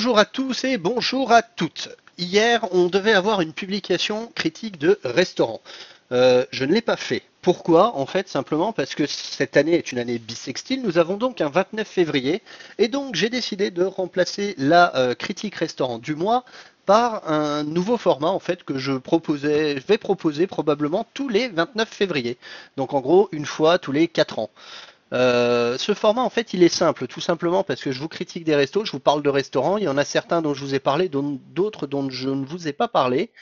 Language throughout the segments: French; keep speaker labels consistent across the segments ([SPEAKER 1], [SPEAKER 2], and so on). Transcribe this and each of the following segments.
[SPEAKER 1] Bonjour à tous et bonjour à toutes. Hier, on devait avoir une publication critique de restaurant. Euh, je ne l'ai pas fait. Pourquoi En fait, simplement parce que cette année est une année bissextile. Nous avons donc un 29 février. Et donc, j'ai décidé de remplacer la euh, critique restaurant du mois par un nouveau format en fait que je proposais, je vais proposer probablement tous les 29 février. Donc en gros une fois tous les 4 ans. Euh, ce format, en fait, il est simple, tout simplement parce que je vous critique des restos, je vous parle de restaurants. Il y en a certains dont je vous ai parlé, d'autres dont, je ne vous ai pas parlé.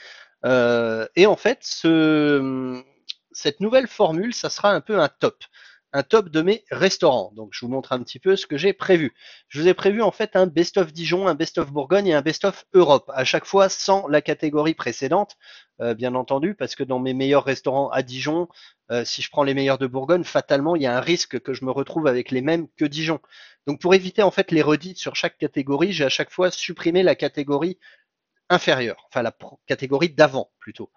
[SPEAKER 1] Euh, et en fait, cette nouvelle formule, ça sera un peu un top. Un top de mes restaurants. Donc, je vous montre un petit peu ce que j'ai prévu. Je vous ai prévu en fait un best-of Dijon, un best-of Bourgogne et un best-of Europe. À chaque fois sans la catégorie précédente. Euh, bien entendu, parce que dans mes meilleurs restaurants à Dijon, euh, si je prends les meilleurs de Bourgogne, fatalement, il y a un risque que je me retrouve avec les mêmes que Dijon. Donc pour éviter en fait les redites sur chaque catégorie, j'ai à chaque fois supprimé la catégorie inférieure, enfin la catégorie d'avant plutôt.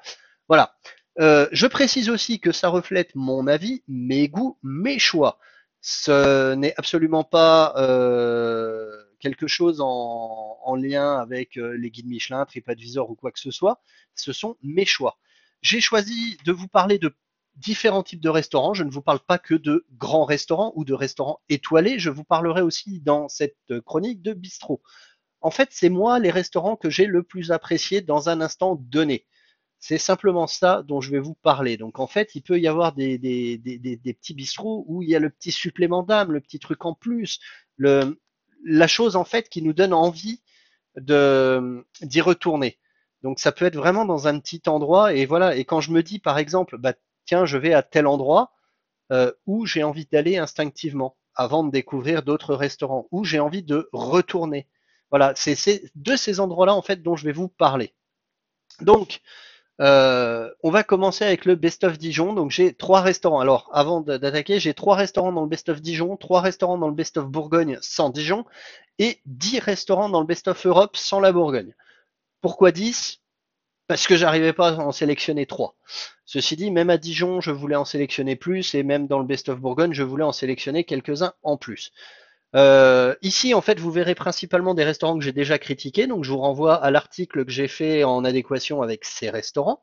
[SPEAKER 1] Voilà. Euh, je précise aussi que ça reflète mon avis, mes goûts, mes choix. Ce n'est absolument pas quelque chose en, lien avec euh, les guides Michelin, TripAdvisor ou quoi que ce soit, ce sont mes choix. J'ai choisi de vous parler de différents types de restaurants. Je ne vous parle pas que de grands restaurants ou de restaurants étoilés. Je vous parlerai aussi dans cette chronique de bistrot. En fait, c'est moi les restaurants que j'ai le plus appréciés dans un instant donné. C'est simplement ça dont je vais vous parler. Donc en fait, il peut y avoir des, des petits bistrots où il y a le petit supplément d'âme, le petit truc en plus, le, la chose en fait qui nous donne envie de d'y retourner. Donc ça peut être vraiment dans un petit endroit et voilà. Et quand je me dis par exemple, bah tiens, je vais à tel endroit euh, où j'ai envie d'aller instinctivement avant de découvrir d'autres restaurants, où j'ai envie de retourner. Voilà, c'est de ces endroits-là en fait dont je vais vous parler. Donc euh, on va commencer avec le Best of Dijon. Donc j'ai trois restaurants. Alors avant d'attaquer, j'ai trois restaurants dans le Best of Dijon, trois restaurants dans le Best of Bourgogne sans Dijon et 10 restaurants dans le Best of Europe sans la Bourgogne. Pourquoi 10 Parce que j'arrivais pas à en sélectionner trois. Ceci dit, même à Dijon, je voulais en sélectionner plus et même dans le Best of Bourgogne, je voulais en sélectionner quelques-uns en plus. Euh, ici, en fait, vous verrez principalement des restaurants que j'ai déjà critiqués, donc je vous renvoie à l'article que j'ai fait en adéquation avec ces restaurants.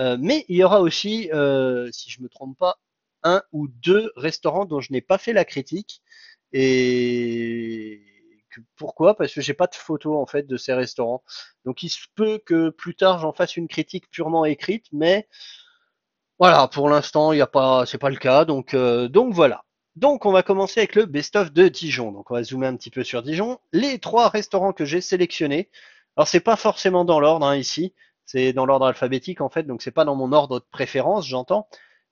[SPEAKER 1] Euh, mais il y aura aussi, euh, si je me trompe pas, un ou deux restaurants dont je n'ai pas fait la critique. Et pourquoi Parce que j'ai pas de photos en fait de ces restaurants. Donc il se peut que plus tard j'en fasse une critique purement écrite, mais voilà, pour l'instant il n'y a pas, c'est pas le cas. Donc euh, donc voilà. Donc, on va commencer avec le best-of de Dijon. Donc, on va zoomer un petit peu sur Dijon. Les trois restaurants que j'ai sélectionnés. Alors, c'est pas forcément dans l'ordre hein, ici. C'est dans l'ordre alphabétique en fait, donc c'est pas dans mon ordre de préférence, j'entends.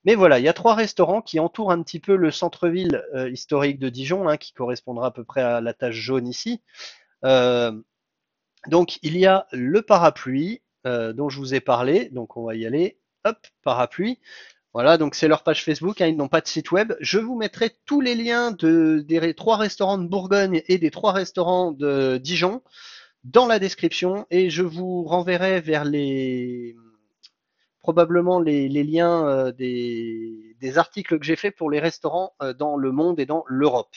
[SPEAKER 1] Mais voilà, il y a trois restaurants qui entourent un petit peu le centre-ville euh, historique de Dijon, hein, qui correspondra à peu près à la tache jaune ici. Euh, donc il y a le parapluie euh, dont je vous ai parlé, donc on va y aller. Hop, parapluie. Voilà, donc c'est leur page Facebook, hein, ils n'ont pas de site web. Je vous mettrai tous les liens des trois restaurants de Bourgogne et des trois restaurants de Dijon dans la description et je vous renverrai vers les probablement les, liens euh, des, articles que j'ai fait pour les restaurants euh, dans le monde et dans l'Europe.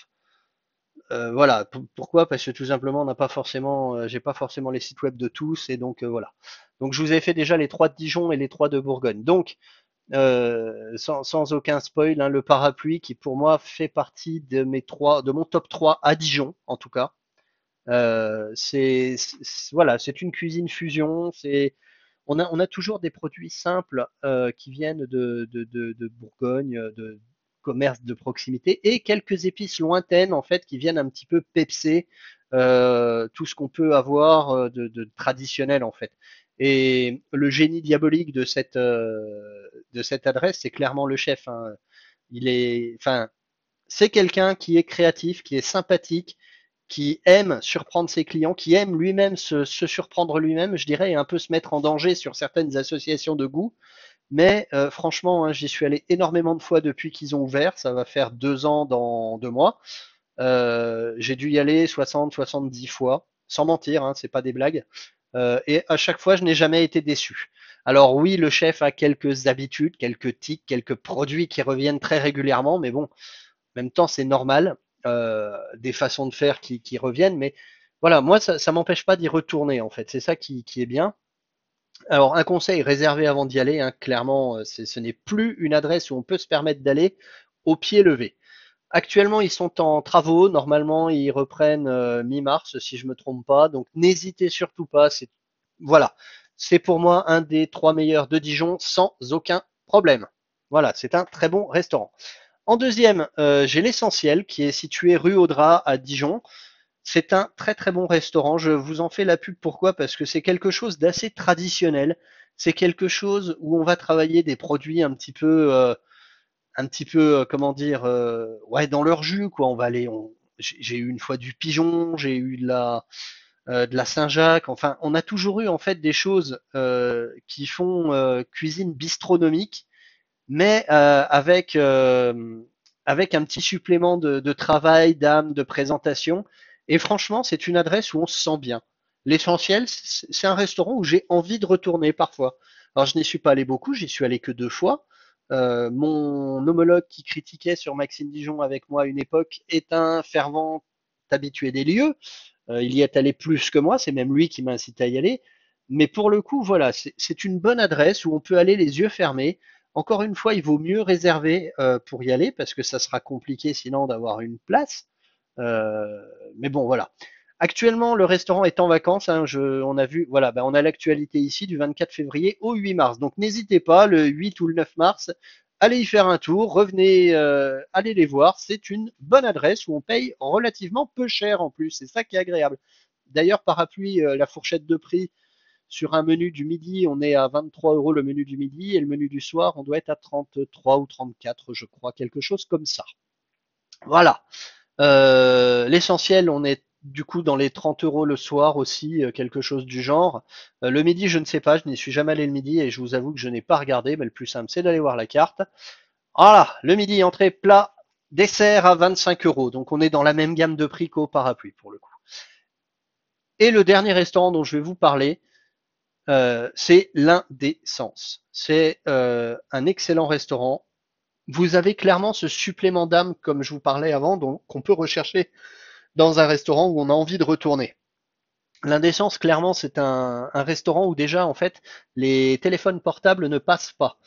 [SPEAKER 1] Euh, voilà, pourquoi Parce que tout simplement, on n'a pas forcément, j'ai pas forcément les sites web de tous, et donc voilà. Donc je vous ai fait déjà les trois de Dijon et les trois de Bourgogne. Donc euh, sans, aucun spoil, hein, le parapluie qui pour moi fait partie de mes trois, de mon top 3 à Dijon en tout cas. Euh, c'est voilà, c'est une cuisine fusion. C'est on a, on a toujours des produits simples euh, qui viennent de, Bourgogne, de commerce de proximité et quelques épices lointaines en fait qui viennent un petit peu pepser tout ce qu'on peut avoir de, de traditionnel en fait. Et le génie diabolique euh, de cette, adresse, c'est clairement le chef. Hein. Il est, enfin, c'est quelqu'un qui est créatif, qui est sympathique, qui aime surprendre ses clients, qui aime lui-même se, surprendre lui-même, je dirais, et un peu se mettre en danger sur certaines associations de goût. Mais euh, franchement, hein, j'y suis allé énormément de fois depuis qu'ils ont ouvert. Ça va faire deux ans dans deux mois. Euh, j'ai dû y aller 60, 70 fois, sans mentir, ce hein, c'est pas des blagues. Euh, et à chaque fois, je n'ai jamais été déçu. Alors oui, le chef a quelques habitudes, quelques tics, quelques produits qui reviennent très régulièrement, mais bon, en même temps, c'est normal, euh, des façons de faire qui, reviennent, mais voilà, moi, ça, ne m'empêche pas d'y retourner, en fait, c'est ça qui, est bien. Alors, un conseil réservé avant d'y aller, hein, clairement, euh, ce n'est plus une adresse où on peut se permettre d'aller au pied levé. Actuellement, ils sont en travaux. Normalement, ils reprennent euh, mi-mars, si je me trompe pas. Donc, n'hésitez surtout pas. C'est voilà, c'est pour moi un des trois meilleurs de Dijon, sans aucun problème. Voilà, c'est un très bon restaurant. En deuxième, euh, j'ai l'essentiel qui est situé rue Audra à Dijon. C'est un très très bon restaurant. Je vous en fais la pub. Pourquoi Parce que c'est quelque chose d'assez traditionnel. C'est quelque chose où on va travailler des produits un petit peu euh, un petit peu, euh, comment dire, euh, ouais, dans leur jus, quoi. On va aller, on... j'ai eu une fois du pigeon, j'ai eu de la, euh, de la Saint-Jacques. Enfin, on a toujours eu en fait des choses qui font cuisine bistronomique, mais avec avec un petit supplément de, de travail, d'âme, de présentation. Et franchement, c'est une adresse où on se sent bien. L'essentiel, c'est un restaurant où j'ai envie de retourner parfois. Alors, je n'y suis pas allé beaucoup, j'y suis allé que deux fois. Euh, mon homologue qui critiquait sur Maxime Dijon avec moi à une époque est un fervent habitué des lieux. Euh, il y est allé plus que moi, c'est même lui qui m'a incité à y aller. Mais pour le coup, voilà, c'est une bonne adresse où on peut aller les yeux fermés. Encore une fois, il vaut mieux réserver euh, pour y aller parce que ça sera compliqué sinon d'avoir une place. mais bon, voilà. Actuellement, le restaurant est en vacances. Hein, on a vu, voilà, bah, on a l'actualité ici du 24 février au 8 mars. Donc n'hésitez pas, le 8 ou le 9 mars, allez y faire un tour, revenez, euh, allez les voir. C'est une bonne adresse où on paye relativement peu cher en plus. C'est ça qui est agréable. D'ailleurs, par appui euh, la fourchette de prix sur un menu du midi, on est à 23 euros le menu du midi et le menu du soir, on doit être à 33 ou 34, je crois, quelque chose comme ça. Voilà. Euh, l'essentiel, on est du coup dans les 30 euros le soir aussi, euh, quelque chose du genre. Euh, le midi, je ne sais pas, je n'y suis jamais allé le midi et je vous avoue que je n'ai pas regardé, mais le plus simple, c'est d'aller voir la carte. Voilà, le midi, entrée, plat, dessert à 25 euros. Donc on est dans la même gamme de prix qu'au parapluie pour le coup. Et le dernier restaurant dont je vais vous parler, euh, c'est l'indécence. C'est euh, un excellent restaurant. Vous avez clairement ce supplément d'âme, comme je vous parlais avant, qu'on peut rechercher dans un restaurant où on a envie de retourner. L'indécence, clairement, c'est un, restaurant où déjà, en fait, les téléphones portables ne passent pas.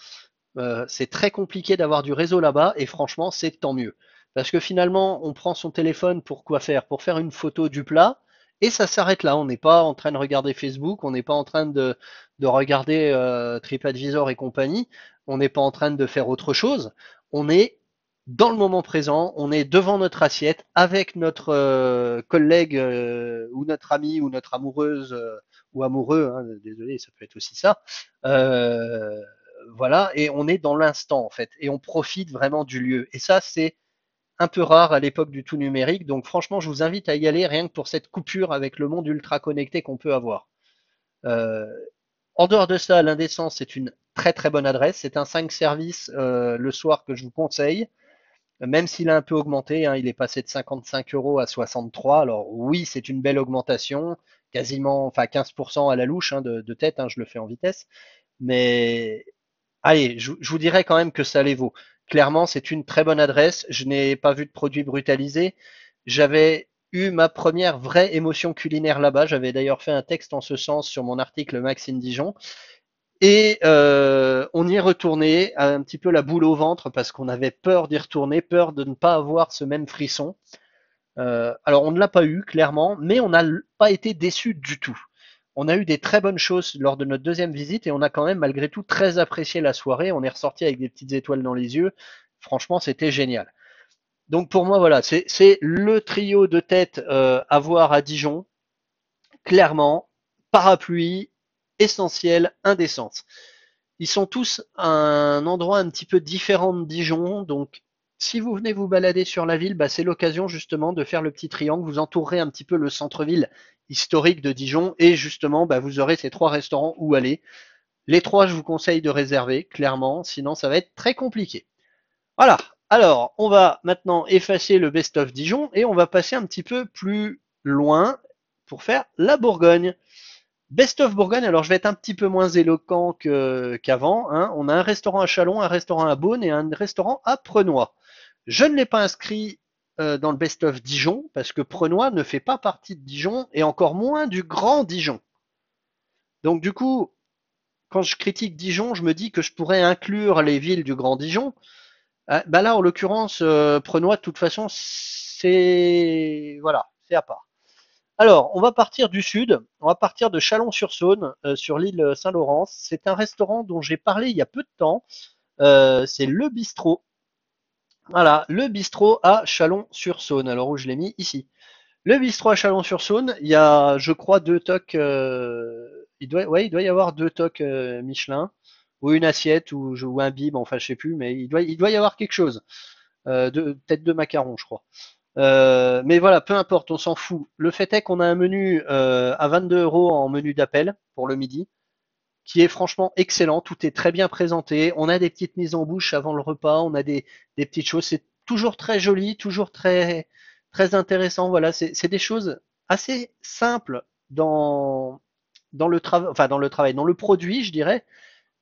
[SPEAKER 1] Euh, c'est très compliqué d'avoir du réseau là-bas et franchement, c'est tant mieux. Parce que finalement, on prend son téléphone pour quoi faire Pour faire une photo du plat et ça s'arrête là. On n'est pas en train de regarder Facebook, on n'est pas en train de, regarder euh, TripAdvisor et compagnie, on n'est pas en train de faire autre chose. On est dans le moment présent, on est devant notre assiette avec notre euh, collègue euh, ou notre ami ou notre amoureuse euh, ou amoureux, hein, désolé, ça peut être aussi ça. voilà, et on est dans l'instant en fait, et on profite vraiment du lieu. Et ça, c'est un peu rare à l'époque du tout numérique, donc franchement, je vous invite à y aller rien que pour cette coupure avec le monde ultra connecté qu'on peut avoir. en dehors de ça, l'indécence, c'est une très très bonne adresse, c'est un 5 services le soir que je vous conseille même s'il a un peu augmenté, hein, il est passé de 55 euros à 63. Alors oui, c'est une belle augmentation, quasiment enfin 15% à la louche hein, de, tête, hein, je le fais en vitesse. Mais allez, je, vous dirais quand même que ça les vaut. Clairement, c'est une très bonne adresse. Je n'ai pas vu de produit brutalisé. J'avais eu ma première vraie émotion culinaire là-bas. J'avais d'ailleurs fait un texte en ce sens sur mon article Maxime Dijon. Et euh, on y est retourné, un petit peu la boule au ventre, parce qu'on avait peur d'y retourner, peur de ne pas avoir ce même frisson. Euh, alors on ne l'a pas eu, clairement, mais on n'a pas été déçu du tout. On a eu des très bonnes choses lors de notre deuxième visite et on a quand même malgré tout très apprécié la soirée. On est ressorti avec des petites étoiles dans les yeux. Franchement, c'était génial. Donc pour moi, voilà, c'est le trio de tête euh, à voir à Dijon. Clairement, parapluie, essentielle indécente. Ils sont tous à un endroit un petit peu différent de Dijon, donc si vous venez vous balader sur la ville, bah, c'est l'occasion justement de faire le petit triangle. Vous entourerez un petit peu le centre-ville historique de Dijon et justement, bah, vous aurez ces trois restaurants où aller. Les trois, je vous conseille de réserver, clairement, sinon ça va être très compliqué. Voilà. Alors, on va maintenant effacer le best-of Dijon et on va passer un petit peu plus loin pour faire la Bourgogne. Best of Bourgogne, alors je vais être un petit peu moins éloquent qu'avant. Hein. On a un restaurant à Chalon, un restaurant à Beaune et un restaurant à Prenois. Je ne l'ai pas inscrit euh, dans le Best of Dijon parce que Prenois ne fait pas partie de Dijon et encore moins du Grand Dijon. Donc du coup, quand je critique Dijon, je me dis que je pourrais inclure les villes du Grand Dijon. Euh, bah là, en l'occurrence, euh, Prenois, de toute façon, c'est voilà, c'est à part. Alors, on va partir du sud, on va partir de Chalon-sur-Saône, euh, sur l'île Saint-Laurent. C'est un restaurant dont j'ai parlé il y a peu de temps. Euh, c'est le bistrot. Voilà, le bistrot à Chalon-sur-Saône. Alors où je l'ai mis ici. Le bistrot à Chalon-sur-Saône, il y a, je crois, deux toques, euh, il doit, y avoir deux toques Michelin ou une assiette ou, un bib, enfin je ne sais plus, mais il doit, y avoir quelque chose. de, peut-être de macarons, je crois. Euh, mais voilà, peu importe, on s'en fout. Le fait est qu'on a un menu euh, à 22 euros en menu d'appel pour le midi, qui est franchement excellent. Tout est très bien présenté. On a des petites mises en bouche avant le repas. On a des, des petites choses. C'est toujours très joli, toujours très très intéressant. Voilà, c'est des choses assez simples dans dans le travail, enfin dans le travail, dans le produit, je dirais.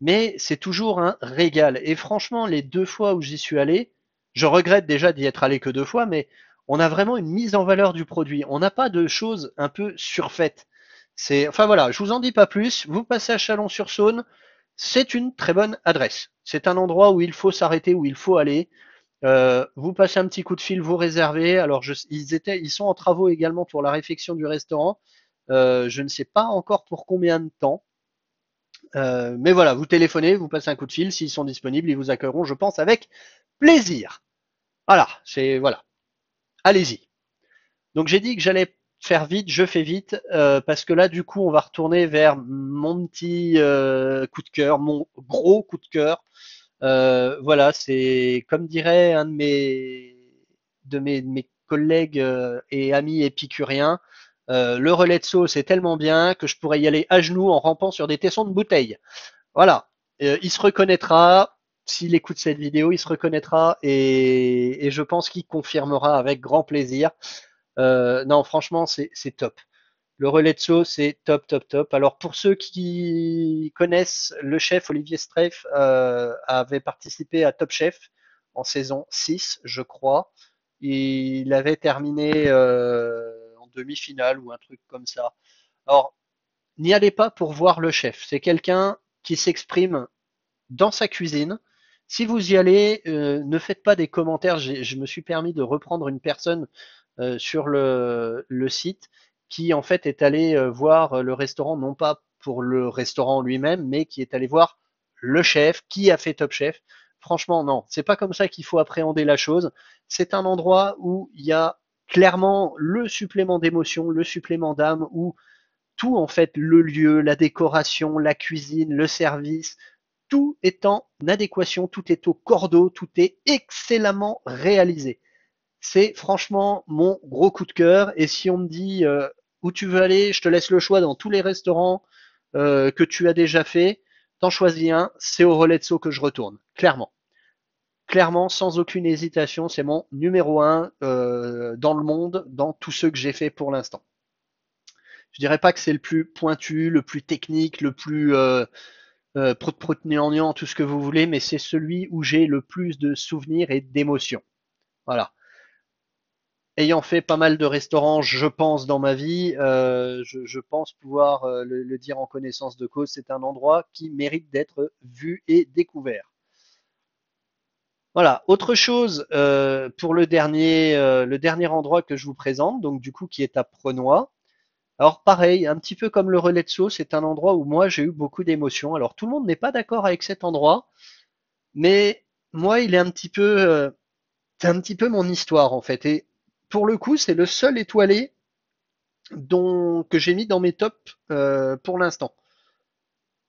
[SPEAKER 1] Mais c'est toujours un régal. Et franchement, les deux fois où j'y suis allé, je regrette déjà d'y être allé que deux fois, mais on a vraiment une mise en valeur du produit. On n'a pas de choses un peu surfaites. C'est, enfin voilà, je vous en dis pas plus. Vous passez à Chalon-sur-Saône, c'est une très bonne adresse. C'est un endroit où il faut s'arrêter, où il faut aller. Euh, vous passez un petit coup de fil, vous réservez. Alors ils étaient, ils sont en travaux également pour la réfection du restaurant. Euh, je ne sais pas encore pour combien de temps. Euh, mais voilà, vous téléphonez, vous passez un coup de fil. S'ils sont disponibles, ils vous accueilleront, je pense, avec plaisir. Voilà, c'est voilà allez-y. Donc j'ai dit que j'allais faire vite, je fais vite, euh, parce que là, du coup, on va retourner vers mon petit euh, coup de cœur, mon gros coup de cœur. Euh, voilà, c'est comme dirait un de mes, de mes, de mes collègues et amis épicuriens, le relais de saut, c'est tellement bien que je pourrais y aller à genoux en rampant sur des tessons de bouteilles. Voilà, il se reconnaîtra, s'il écoute cette vidéo, il se reconnaîtra et, je pense qu'il confirmera avec grand plaisir. Euh, non, franchement, c'est top. Le relais de saut, c'est top, top, top. Alors pour ceux qui connaissent, le chef Olivier Streif euh, avait participé à Top Chef en saison 6, je crois. Il avait terminé euh, en demi-finale ou un truc comme ça. Alors, n'y allez pas pour voir le chef. C'est quelqu'un qui s'exprime dans sa cuisine si vous y allez, euh, ne faites pas des commentaires. Je me suis permis de reprendre une personne euh, sur le, site qui en fait est allée euh, voir le restaurant, non pas pour le restaurant lui-même, mais qui est allé voir le chef, qui a fait Top Chef. Franchement, non, c'est pas comme ça qu'il faut appréhender la chose. C'est un endroit où il y a clairement le supplément d'émotion, le supplément d'âme, où tout en fait, le lieu, la décoration, la cuisine, le service, tout est en adéquation, tout est au cordeau, tout est excellemment réalisé. C'est franchement mon gros coup de cœur. Et si on me dit euh, où tu veux aller, je te laisse le choix dans tous les restaurants euh, que tu as déjà fait, t'en choisis un, c'est au relais de saut que je retourne, clairement. Clairement, sans aucune hésitation, c'est mon numéro un euh, dans le monde, dans tous ceux que j'ai fait pour l'instant. Je dirais pas que c'est le plus pointu, le plus technique, le plus euh, prout prout tout ce que vous voulez, mais c'est celui où j'ai le plus de souvenirs et d'émotions. Voilà. Ayant fait pas mal de restaurants, je pense, dans ma vie, euh, je, pense pouvoir euh, le, dire en connaissance de cause, c'est un endroit qui mérite d'être vu et découvert. Voilà, autre chose euh, pour le dernier, le dernier endroit que je vous présente, donc du coup qui est à Prenois. Alors pareil, un petit peu comme le relais de saut, c'est un endroit où moi j'ai eu beaucoup d'émotions. Alors tout le monde n'est pas d'accord avec cet endroit, mais moi il est un petit peu, euh, c'est un petit peu mon histoire en fait. Et pour le coup, c'est le seul étoilé dont, que j'ai mis dans mes tops euh, pour l'instant.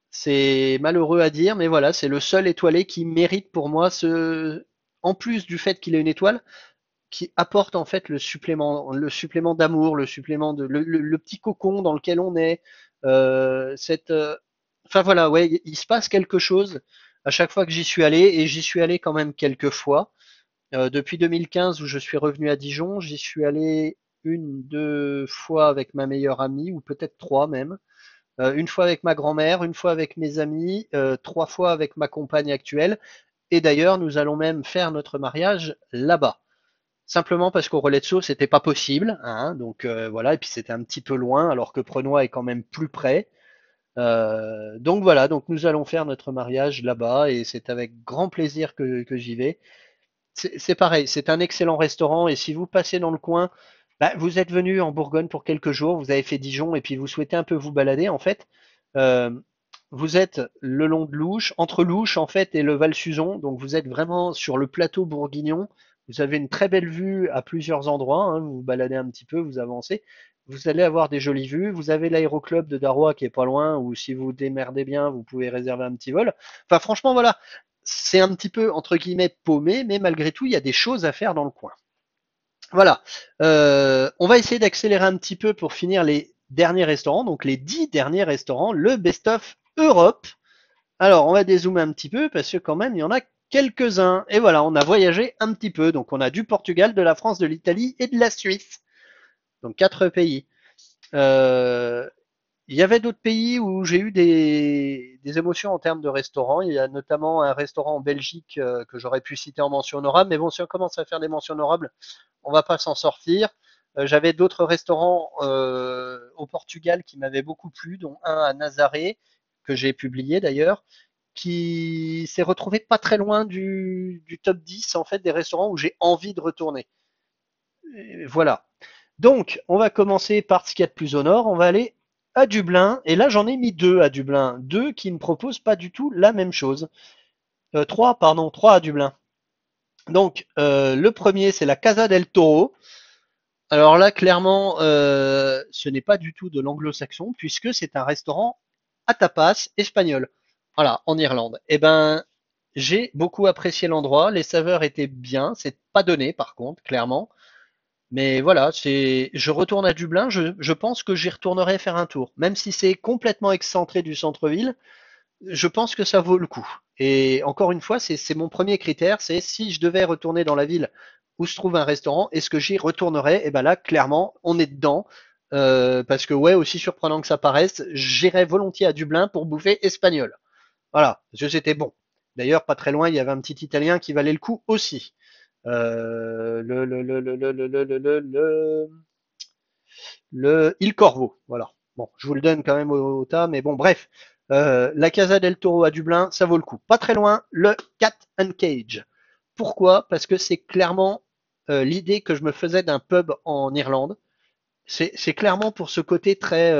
[SPEAKER 1] C'est malheureux à dire, mais voilà, c'est le seul étoilé qui mérite pour moi ce, en plus du fait qu'il ait une étoile, qui apporte en fait le supplément, le supplément d'amour, le supplément de le, petit cocon dans lequel on est. Euh, cette, euh, enfin voilà, ouais, il se passe quelque chose à chaque fois que j'y suis allé et j'y suis allé quand même quelques fois. Euh, depuis 2015 où je suis revenu à Dijon, j'y suis allé une, deux fois avec ma meilleure amie ou peut-être trois même. une fois avec ma grand-mère, une fois avec mes amis, trois fois avec ma compagne actuelle. Et d'ailleurs, nous allons même faire notre mariage là-bas simplement parce qu'au relais de saut, c'était pas possible. Hein, donc euh, voilà, et puis c'était un petit peu loin, alors que Prenois est quand même plus près. Euh, donc voilà, donc nous allons faire notre mariage là-bas et c'est avec grand plaisir que, j'y vais. C'est pareil, c'est un excellent restaurant et si vous passez dans le coin, bah, vous êtes venu en Bourgogne pour quelques jours, vous avez fait Dijon et puis vous souhaitez un peu vous balader en fait. Euh, vous êtes le long de Louche, entre Louche en fait et le Val-Suzon, donc vous êtes vraiment sur le plateau bourguignon. Vous avez une très belle vue à plusieurs endroits. Hein, vous vous baladez un petit peu, vous avancez. Vous allez avoir des jolies vues. Vous avez l'aéroclub de Darwa qui est pas loin, ou si vous démerdez bien, vous pouvez réserver un petit vol. Enfin, franchement, voilà, c'est un petit peu entre guillemets paumé, mais malgré tout, il y a des choses à faire dans le coin. Voilà. Euh, on va essayer d'accélérer un petit peu pour finir les derniers restaurants, donc les dix derniers restaurants, le best-of Europe. Alors, on va dézoomer un petit peu parce que quand même, il y en a quelques-uns. Et voilà, on a voyagé un petit peu. Donc on a du Portugal, de la France, de l'Italie et de la Suisse. Donc quatre pays. Euh, il y avait d'autres pays où j'ai eu des, émotions en termes de restaurants. Il y a notamment un restaurant en Belgique euh, que j'aurais pu citer en mention honorable, mais bon, si on commence à faire des mentions honorables, on ne va pas s'en sortir. Euh, j'avais d'autres restaurants au Portugal qui m'avaient beaucoup plu, dont un à Nazaré, que j'ai publié d'ailleurs, qui s'est retrouvé pas très loin du, top 10 en fait des restaurants où j'ai envie de retourner. voilà. Donc, on va commencer par ce qu'il y a de plus au nord. On va aller à Dublin. Et là, j'en ai mis deux à Dublin. Deux qui ne proposent pas du tout la même chose. Euh, trois, pardon, trois à Dublin. Donc, euh, le premier, c'est la Casa del Toro. Alors là, clairement, euh, ce n'est pas du tout de l'anglo-saxon, puisque c'est un restaurant à tapas espagnol. Voilà, en Irlande. Eh ben, j'ai beaucoup apprécié l'endroit. Les saveurs étaient bien. C'est pas donné, par contre, clairement. Mais voilà, c'est. Je retourne à Dublin. Je, pense que j'y retournerai faire un tour, même si c'est complètement excentré du centre-ville. Je pense que ça vaut le coup. Et encore une fois, c'est mon premier critère. C'est si je devais retourner dans la ville où se trouve un restaurant, est-ce que j'y retournerai Et eh ben là, clairement, on est dedans. Euh, parce que ouais, aussi surprenant que ça paraisse, j'irai volontiers à Dublin pour bouffer espagnol. Voilà, parce que c'était bon. D'ailleurs, pas très loin, il y avait un petit Italien qui valait le coup aussi. le, le, le, Il Corvo, voilà. Bon, je vous le donne quand même au, tas, mais bon, bref. la Casa del Toro à Dublin, ça vaut le coup. Pas très loin, le Cat and Cage. Pourquoi Parce que c'est clairement l'idée que je me faisais d'un pub en Irlande. C'est clairement pour ce côté très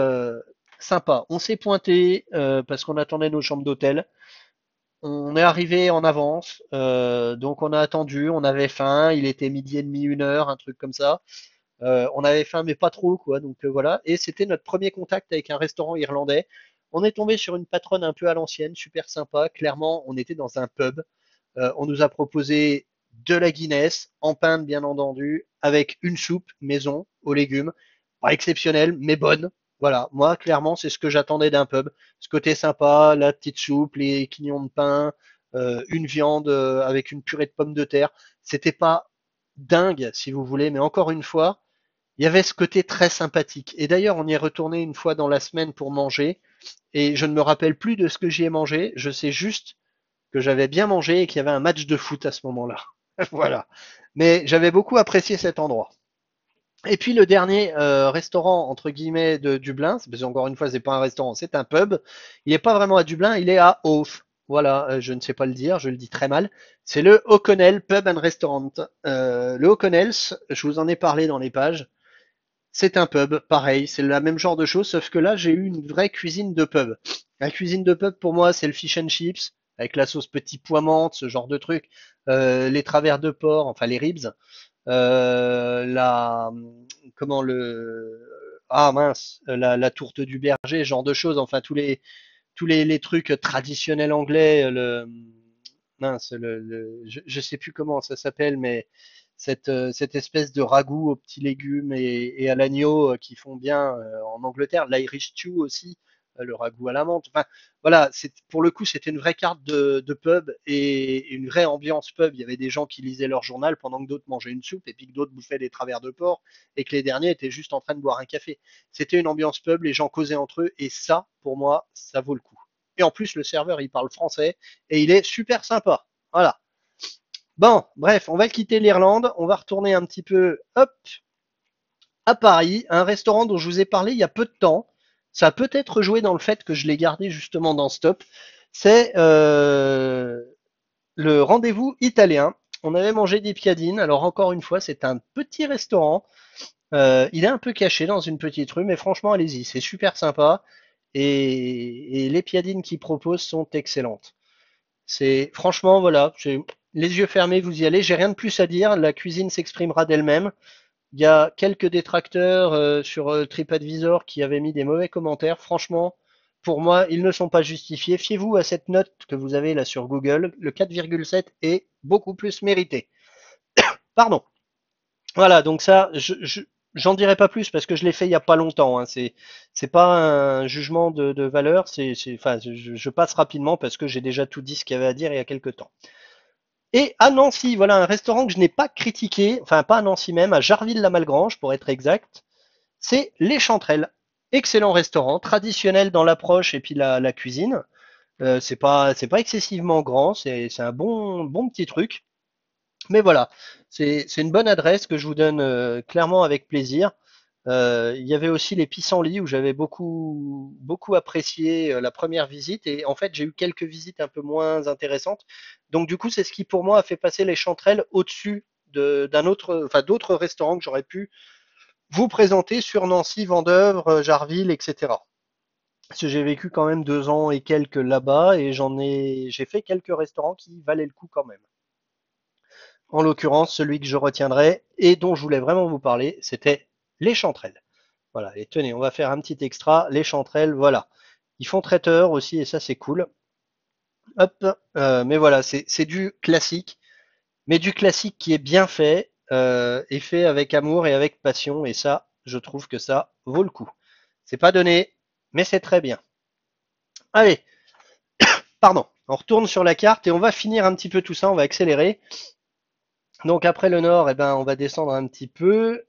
[SPEAKER 1] sympa. On s'est pointé euh, parce qu'on attendait nos chambres d'hôtel. On est arrivé en avance, euh, donc on a attendu, on avait faim, il était midi et demi, une heure, un truc comme ça. Euh, on avait faim, mais pas trop, quoi. Donc voilà. Et c'était notre premier contact avec un restaurant irlandais. On est tombé sur une patronne un peu à l'ancienne, super sympa. Clairement, on était dans un pub. on nous a proposé de la Guinness, en pain bien entendu, avec une soupe maison aux légumes, pas exceptionnelle, mais bonne. Voilà, moi, clairement, c'est ce que j'attendais d'un pub. Ce côté sympa, la petite soupe, les quignons de pain, euh, une viande euh, avec une purée de pommes de terre. C'était pas dingue, si vous voulez, mais encore une fois, il y avait ce côté très sympathique. Et d'ailleurs, on y est retourné une fois dans la semaine pour manger, et je ne me rappelle plus de ce que j'y ai mangé. Je sais juste que j'avais bien mangé et qu'il y avait un match de foot à ce moment-là. voilà. Mais j'avais beaucoup apprécié cet endroit. Et puis le dernier euh, restaurant entre guillemets de Dublin, c'est encore une fois, n'est pas un restaurant, c'est un pub. Il n'est pas vraiment à Dublin, il est à Oath. Voilà, euh, je ne sais pas le dire, je le dis très mal. C'est le O'Connell Pub and Restaurant. Euh, le O'Connell's, je vous en ai parlé dans les pages. C'est un pub, pareil, c'est le même genre de chose, sauf que là, j'ai eu une vraie cuisine de pub. La cuisine de pub, pour moi, c'est le fish and chips, avec la sauce petit poimante, ce genre de truc, les travers de porc, enfin les ribs. Euh, la comment le ah mince la, tourte du berger, genre de choses. Enfin tous les tous les, trucs traditionnels anglais. Le mince le, je, je, sais plus comment ça s'appelle, mais cette, euh, cette, espèce de ragoût aux petits légumes et, à l'agneau euh, qui font bien en Angleterre, l'Irish stew aussi. Euh, le ragoût à la menthe. Enfin, voilà, pour le coup, c'était une vraie carte de, pub et une vraie ambiance pub. Il y avait des gens qui lisaient leur journal pendant que d'autres mangeaient une soupe et puis que d'autres bouffaient des travers de porc et que les derniers étaient juste en train de boire un café. C'était une ambiance pub, les gens causaient entre eux et ça, pour moi, ça vaut le coup. Et en plus, le serveur, il parle français et il est super sympa. Voilà. Bon, bref, on va quitter l'Irlande, on va retourner un petit peu, hop, à Paris, un restaurant dont je vous ai parlé il y a peu de temps, ça a peut-être joué dans le fait que je l'ai gardé justement dans stop. C'est euh, le rendez-vous italien. On avait mangé des piadines. Alors encore une fois, c'est un petit restaurant. Euh, il est un peu caché dans une petite rue, mais franchement, allez-y, c'est super sympa. Et, les piadines qu'ils proposent sont excellentes. C'est franchement, voilà, les yeux fermés, vous y allez. J'ai rien de plus à dire. La cuisine s'exprimera d'elle-même. Il y a quelques détracteurs euh, sur euh, TripAdvisor qui avaient mis des mauvais commentaires. Franchement, pour moi, ils ne sont pas justifiés. Fiez-vous à cette note que vous avez là sur Google. Le 4,7 est beaucoup plus mérité. Pardon. Voilà, donc ça, je, J'en dirai pas plus parce que je l'ai fait il y a pas longtemps. Hein. Ce C'est pas un jugement de, valeur. C'est je, passe rapidement parce que j'ai déjà tout dit ce qu'il y avait à dire il y a quelque temps. Et à Nancy, voilà un restaurant que je n'ai pas critiqué, enfin pas à Nancy même, à Jarville-la-Malgrange pour être exact, c'est Les Chanterelles. Excellent restaurant, traditionnel dans l'approche et puis la, cuisine. Euh, c'est pas excessivement grand, c'est un bon petit truc. Mais voilà, c'est une bonne adresse que je vous donne euh, clairement avec plaisir. Euh, il y avait aussi les pissenlits où j'avais beaucoup, beaucoup apprécié euh, la première visite et en fait j'ai eu quelques visites un peu moins intéressantes. Donc du coup c'est ce qui pour moi a fait passer les chanterelles au-dessus d'un autre, enfin d'autres restaurants que j'aurais pu vous présenter sur Nancy, Vendeuvre, euh, Jarville, etc. Parce que j'ai vécu quand même deux ans et quelques là-bas et j'en ai, j'ai fait quelques restaurants qui valaient le coup quand même. En l'occurrence, celui que je retiendrai et dont je voulais vraiment vous parler, c'était les chanterelles. Voilà, et tenez, on va faire un petit extra, les chanterelles, voilà. Ils font traiteur aussi, et ça c'est cool. Hop, euh, mais voilà, c'est du classique, mais du classique qui est bien fait, euh, et fait avec amour et avec passion, et ça, je trouve que ça vaut le coup. C'est pas donné, mais c'est très bien. Allez, pardon, on retourne sur la carte et on va finir un petit peu tout ça, on va accélérer. Donc après le nord, eh ben, on va descendre un petit peu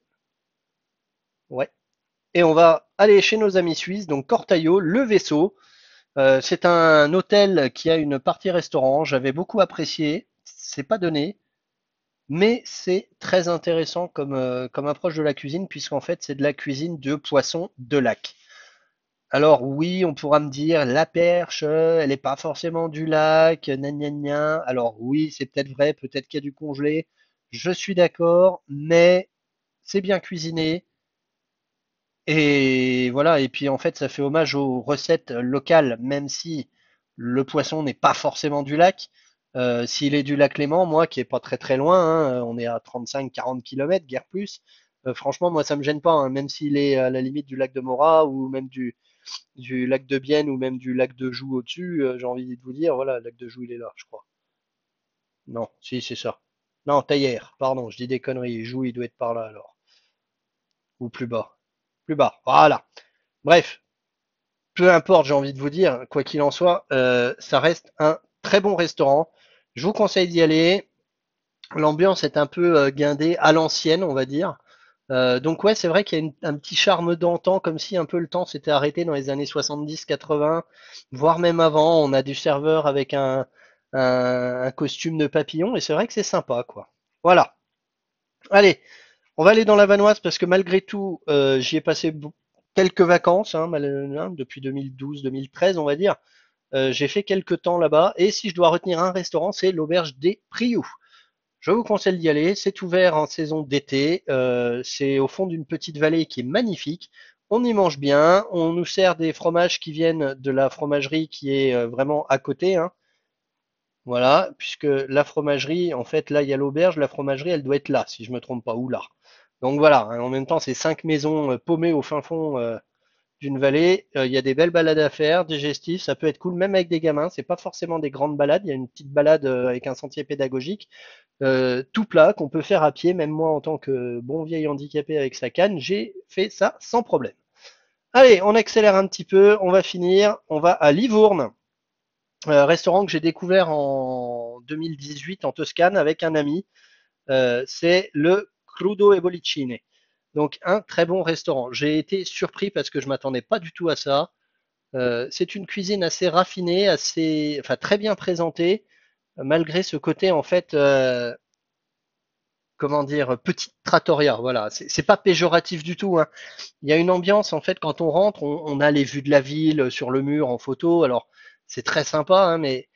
[SPEAKER 1] et on va aller chez nos amis suisses, donc Cortaillot, le vaisseau. Euh, c'est un hôtel qui a une partie restaurant. J'avais beaucoup apprécié. C'est pas donné, mais c'est très intéressant euh, comme, approche de la cuisine, puisqu'en fait, c'est de la cuisine de poisson de lac. Alors oui, on pourra me dire la perche, elle n'est pas forcément du lac, gna Alors oui, c'est peut-être vrai, peut-être qu'il y a du congelé. Je suis d'accord, mais c'est bien cuisiné. Et voilà, et puis en fait, ça fait hommage aux recettes locales, même si le poisson n'est pas forcément du lac. Euh, s'il est du lac Léman, moi qui est pas très très loin, hein, on est à 35-40 km, guère plus, euh, franchement, moi ça me gêne pas, hein, même s'il est à la limite du lac de Mora ou même du, lac de Bienne ou même du lac de Joux au-dessus, euh, j'ai envie de vous dire, voilà, le lac de Joux il est là, je crois. Non, si, c'est ça. Non, Taillère, pardon, je dis des conneries, Joux il doit être par là alors. Ou plus bas, bas. Voilà. Bref, peu importe, j'ai envie de vous dire, quoi qu'il en soit, euh, ça reste un très bon restaurant. Je vous conseille d'y aller. L'ambiance est un peu euh, guindée à l'ancienne, on va dire. Euh, donc ouais, c'est vrai qu'il y a un petit charme d'antan, comme si un peu le temps s'était arrêté dans les années 70, 80, voire même avant. On a du serveur avec un costume de papillon, et c'est vrai que c'est sympa, quoi. Voilà. Allez, on va aller dans la Vanoise parce que malgré tout, euh, j'y ai passé quelques vacances hein, hein, depuis 2012-2013, on va dire. Euh, j'ai fait quelques temps là-bas. Et si je dois retenir un restaurant, c'est l'auberge des Prioux. Je vous conseille d'y aller. C'est ouvert en saison d'été. Euh, c'est au fond d'une petite vallée qui est magnifique. On y mange bien. On nous sert des fromages qui viennent de la fromagerie qui est vraiment à côté. Hein. Voilà, puisque la fromagerie, en fait, là, il y a l'auberge. La fromagerie, elle doit être là, si je ne me trompe pas, ou là. Donc voilà, hein, en même temps, c'est cinq maisons euh, paumées au fin fond euh, d'une vallée. Euh, il y a des belles balades à faire, gestifs, ça peut être cool, même avec des gamins. C'est pas forcément des grandes balades. Il y a une petite balade avec un sentier pédagogique, tout plat, qu'on peut faire à pied. Même moi, en tant que bon vieil handicapé avec sa canne, j'ai fait ça sans problème. Allez, on accélère un petit peu. On va finir. On va à Livourne, restaurant que j'ai découvert en 2018 en Toscane avec un ami. c'est le Crudo e Bollicine. Donc un très bon restaurant. J'ai été surpris parce que je m'attendais pas du tout à ça. Euh, c'est une cuisine assez raffinée, assez, enfin très bien présentée, malgré ce côté en fait, euh, comment dire, petite trattoria. Voilà, c'est pas péjoratif du tout. Hein. Il y a une ambiance en fait quand on rentre, on, a les vues de la ville sur le mur en photo. Alors c'est très sympa, hein, mais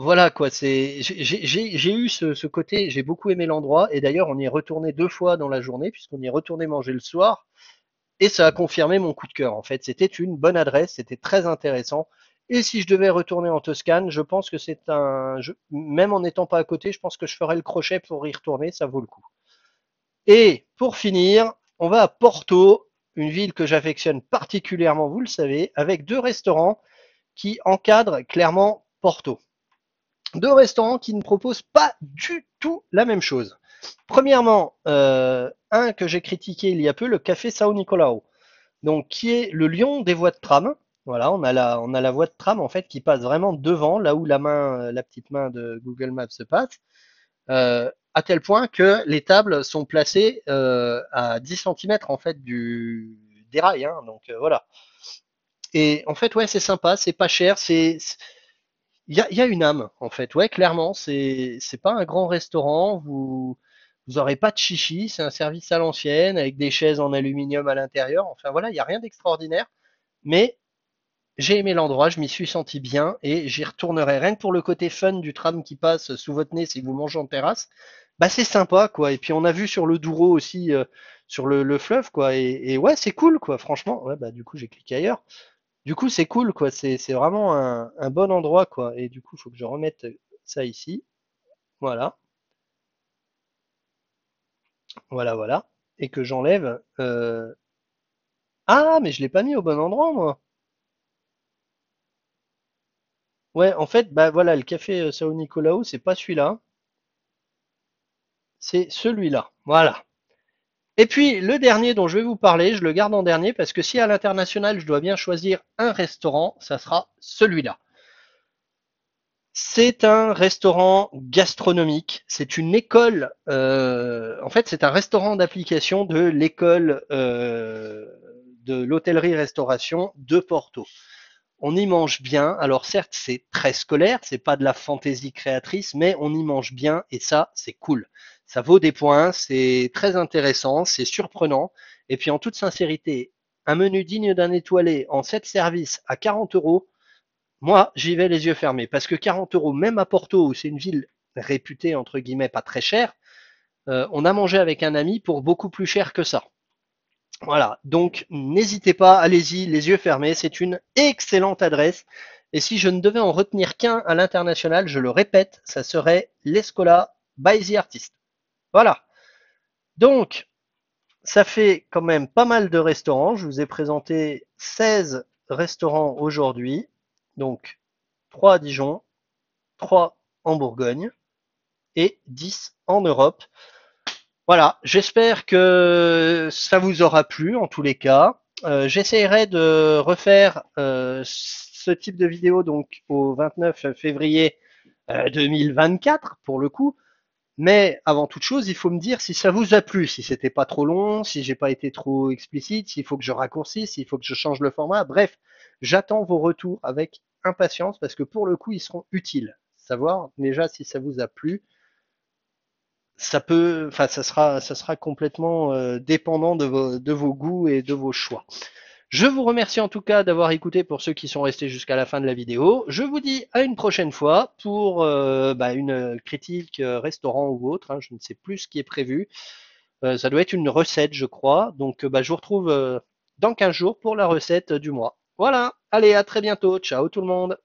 [SPEAKER 1] voilà quoi, c'est j'ai eu ce, côté, j'ai beaucoup aimé l'endroit et d'ailleurs on y est retourné deux fois dans la journée puisqu'on y est retourné manger le soir et ça a confirmé mon coup de cœur en fait. C'était une bonne adresse, c'était très intéressant. Et si je devais retourner en Toscane, je pense que c'est un, même en n'étant pas à côté, je pense que je ferais le crochet pour y retourner, ça vaut le coup. Et pour finir, on va à Porto, une ville que j'affectionne particulièrement, vous le savez, avec deux restaurants qui encadrent clairement Porto deux restaurants qui ne proposent pas du tout la même chose. Premièrement, euh, un que j'ai critiqué il y a peu, le café Sao Nicolao, donc qui est le lion des voies de tram. Voilà, on a la, voie de tram en fait qui passe vraiment devant, là où la main, la petite main de Google Maps se passe, euh, à tel point que les tables sont placées euh, à 10 cm en fait du des rails. Hein. donc voilà. Et en fait, ouais, c'est sympa, c'est pas cher, c'est il y a, une âme en fait. Ouais, clairement, c'est c'est pas un grand restaurant. Vous vous aurez pas de chichi. C'est un service à l'ancienne avec des chaises en aluminium à l'intérieur. Enfin voilà, il y a rien d'extraordinaire, mais j'ai aimé l'endroit, je m'y suis senti bien et j'y retournerai. Rien que pour le côté fun du tram qui passe sous votre nez si vous mangez en terrasse, bah c'est sympa quoi. Et puis on a vu sur le Douro aussi, euh, sur le, fleuve quoi. Et, et ouais, c'est cool quoi. Franchement, bah du coup j'ai cliqué ailleurs. Du coup, c'est cool, quoi. C'est vraiment un, bon endroit, quoi. Et du coup, il faut que je remette ça ici. Voilà. Voilà, voilà. Et que j'enlève. Euh, ah, mais je l'ai pas mis au bon endroit, moi. Ouais, en fait, bah voilà, le café euh, Sao Nicolao, c'est pas celui-là. C'est celui-là. Voilà. Et puis, le dernier dont je vais vous parler, je le garde en dernier parce que si à l'international, je dois bien choisir un restaurant, ça sera celui-là. C'est un restaurant gastronomique, c'est une école, euh, en fait c'est un restaurant d'application de l'école euh, de l'hôtellerie-restauration de Porto. On y mange bien, alors certes c'est très scolaire, c'est pas de la fantaisie créatrice, mais on y mange bien et ça c'est cool. Ça vaut des points, c'est très intéressant, c'est surprenant. Et puis en toute sincérité, un menu digne d'un étoilé en 7 services à 40 euros, moi j'y vais les yeux fermés. Parce que 40 euros, même à Porto, où c'est une ville réputée entre guillemets pas très chère, euh, on a mangé avec un ami pour beaucoup plus cher que ça. Voilà, donc n'hésitez pas, allez-y, les yeux fermés, c'est une excellente adresse. Et si je ne devais en retenir qu'un à l'international, je le répète, ça serait l'Escola by the Artist. Voilà. Donc, ça fait quand même pas mal de restaurants. Je vous ai présenté 16 restaurants aujourd'hui. Donc, 3 à Dijon, 3 en Bourgogne et 10 en Europe. Voilà, j'espère que ça vous aura plu en tous les cas. Euh, j'essaierai de refaire euh, ce type de vidéo donc au 29 février 2024 euh, pour le coup. Mais avant toute chose, il faut me dire si ça vous a plu, si c'était pas trop long, si j'ai pas été trop explicite, s'il faut que je raccourcisse, s'il faut que je change le format. Bref, j'attends vos retours avec impatience parce que pour le coup, ils seront utiles. Savoir déjà si ça vous a plu, ça peut, enfin, ça sera, complètement euh, dépendant de vos goûts et de vos choix. Je vous remercie en tout cas d'avoir écouté pour ceux qui sont restés jusqu'à la fin de la vidéo. Je vous dis à une prochaine fois pour euh, bah, une critique euh, restaurant ou autre. Hein, je ne sais plus ce qui est prévu. Euh, ça doit être une recette, je crois. Donc bah, je vous retrouve dans 15 jours pour la recette du mois. Voilà. Allez, à très bientôt. Ciao tout le monde.